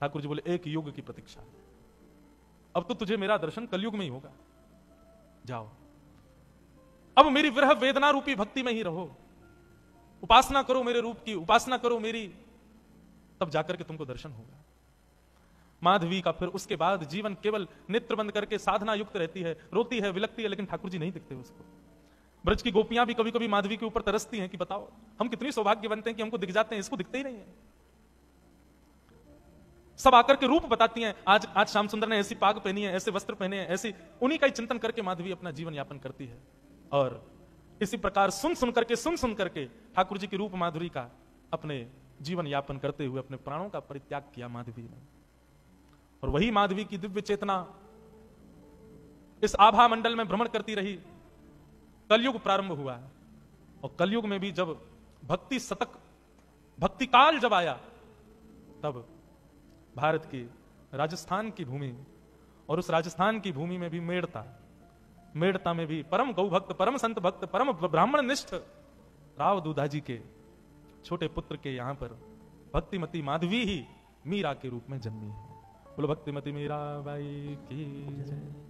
ठाकुर जी बोले एक युग की प्रतीक्षा अब तो तुझे मेरा दर्शन कलयुग में ही होगा जाओ अब मेरी विरह वेदना रूपी भक्ति में ही रहो उपासना करो मेरे रूप की उपासना करो मेरी तब जाकर के तुमको दर्शन होगा माधवी का फिर उसके बाद जीवन केवल नेत्र बंद करके साधना युक्त रहती है रोती है विलकती है लेकिन ठाकुर जी नहीं दिखते उसको ब्रज की गोपियां भी कभी कभी माधवी के ऊपर तरसती हैं कि बताओ हम कितनी सौभाग्य बनते हैं कि हमको दिख जाते हैं इसको दिखते ही नहीं है सब आकर के रूप बताती हैं आज आज श्याम सुंदर ने ऐसी पाग पहनी है ऐसे वस्त्र पहने हैं ऐसी उन्हीं का ही चिंतन करके माधवी अपना जीवन यापन करती है और इसी प्रकार सुन सुन करके सुन सुन करके ठाकुर जी की रूप माधुरी का अपने जीवन यापन करते हुए अपने प्राणों का परित्याग किया माधवी ने और वही माधवी की दिव्य चेतना इस आभा मंडल में भ्रमण करती रही कलयुग प्रारंभ हुआ है और कलयुग में भी जब भक्ति शतक भक्ति काल जब आया तब भारत की राजस्थान की भूमि और उस राजस्थान की भूमि में भी मेड़ता मेड़ता में भी परम गौ भक्त परम संत भक्त परम ब्राह्मण निष्ठ राव दूधा जी के छोटे पुत्र के यहां पर भक्तिमती माधवी ही मीरा के रूप में जन्मी है बोलो भक्तिमती मीरा बाई की